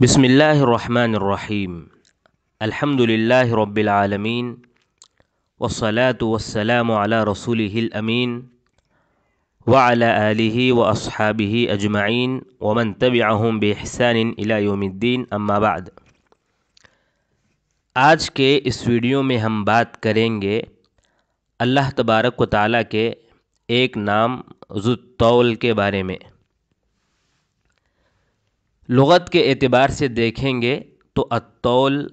بسم اللہ الرحمن الرحیم الحمد للہ رب العالمین والصلاة والسلام على رسوله علا وعلى آله علیہ اجمعین ومن تبعهم منتبی الى يوم الدین اما بعد آج کے اس ویڈیو میں ہم بات کریں گے اللہ تبارک و تعالیٰ کے ایک نام الطول کے بارے میں لغت کے اعتبار سے دیکھیں گے تو اطول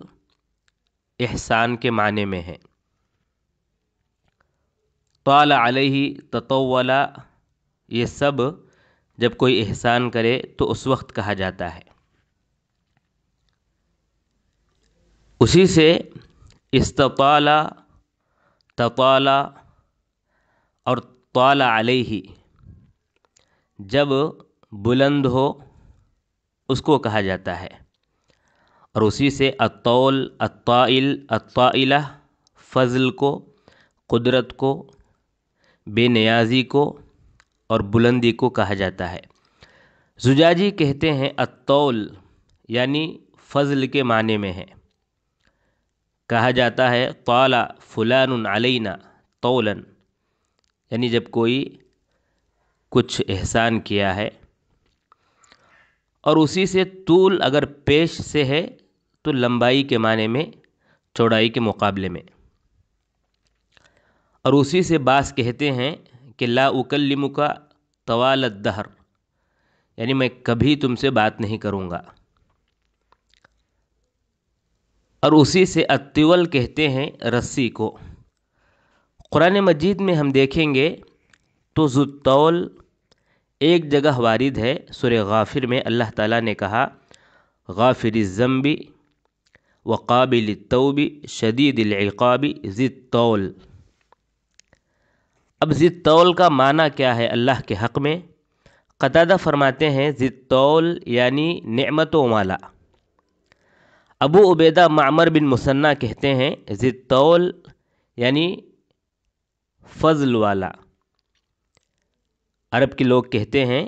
احسان کے معنی میں ہے طال علیہ تطولا یہ سب جب کوئی احسان کرے تو اس وقت کہا جاتا ہے اسی سے تطالا اور طال علیہ جب بلند ہو اس کو کہا جاتا ہے اور اسی سے اطول اطائل اطائلہ فضل کو قدرت کو بے نیازی کو اور بلندی کو کہا جاتا ہے زجاجی کہتے ہیں اطول یعنی فضل کے معنی میں ہے کہا جاتا ہے طالا فلان علینا طولا یعنی جب کوئی کچھ احسان کیا ہے اور اسی سے طول اگر پیش سے ہے تو لمبائی کے معنی میں چوڑائی کے مقابلے میں اور اسی سے بعض کہتے ہیں کہ لا اکلم کا طوالت دہر یعنی میں کبھی تم سے بات نہیں کروں گا اور اسی سے اتول کہتے ہیں رسی کو قرآن مجید میں ہم دیکھیں گے تو زطول ایک جگہ وارد ہے سورہ غافر میں اللہ تعالیٰ نے کہا غافر الزمبی وقابل التوبی شدید العقابی ضد طول اب ضد طول کا معنی کیا ہے اللہ کے حق میں قطعہ فرماتے ہیں ضد طول یعنی نعمت و مالا ابو عبیدہ معمر بن مصنح کہتے ہیں ضد طول یعنی فضل والا عرب کے لوگ کہتے ہیں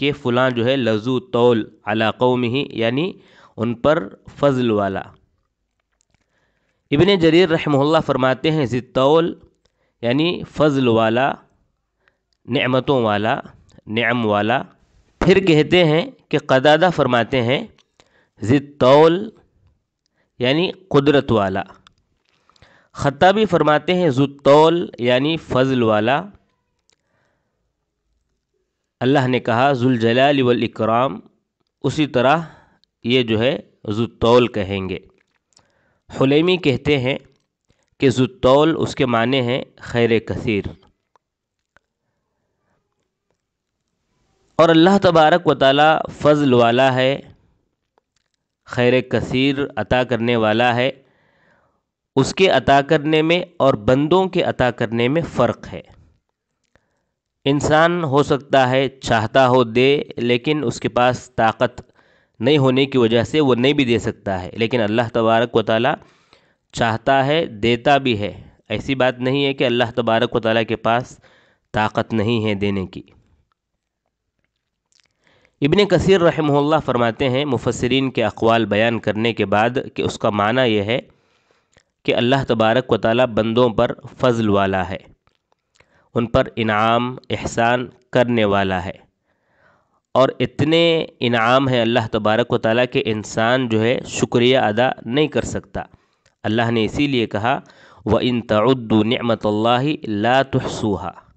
کہ فلاں جو ہے لزو طول علاقوں قوم ہی یعنی ان پر فضل والا ابن جریر رحمہ اللہ فرماتے ہیں ضد طول یعنی فضل والا نعمتوں والا نعم والا پھر کہتے ہیں کہ قدادہ فرماتے ہیں ضد طول یعنی قدرت والا خطابی فرماتے ہیں زد طول یعنی فضل والا اللہ نے کہا ذوالجلال والاکرام اسی طرح یہ جو ہے ذوالطول کہیں گے حلیمی کہتے ہیں کہ ذوالطول اس کے معنی ہیں خیر کثیر اور اللہ تبارک و تعالی فضل والا ہے خیر کثیر عطا کرنے والا ہے اس کے عطا کرنے میں اور بندوں کے عطا کرنے میں فرق ہے انسان ہو سکتا ہے چاہتا ہو دے لیکن اس کے پاس طاقت نہیں ہونے کی وجہ سے وہ نہیں بھی دے سکتا ہے لیکن اللہ تبارک و تعالیٰ چاہتا ہے دیتا بھی ہے ایسی بات نہیں ہے کہ اللہ تبارک و تعالیٰ کے پاس طاقت نہیں ہے دینے کی ابن کثیر رحمہ اللہ فرماتے ہیں مفسرین کے اقوال بیان کرنے کے بعد کہ اس کا معنی یہ ہے کہ اللہ تبارک و تعالیٰ بندوں پر فضل والا ہے ان پر انعام احسان کرنے والا ہے اور اتنے انعام ہیں اللہ تبارک و تعالیٰ کہ انسان جو ہے شکریہ ادا نہیں کر سکتا اللہ نے اسی لیے کہا وہ ان اللہ لا سوہا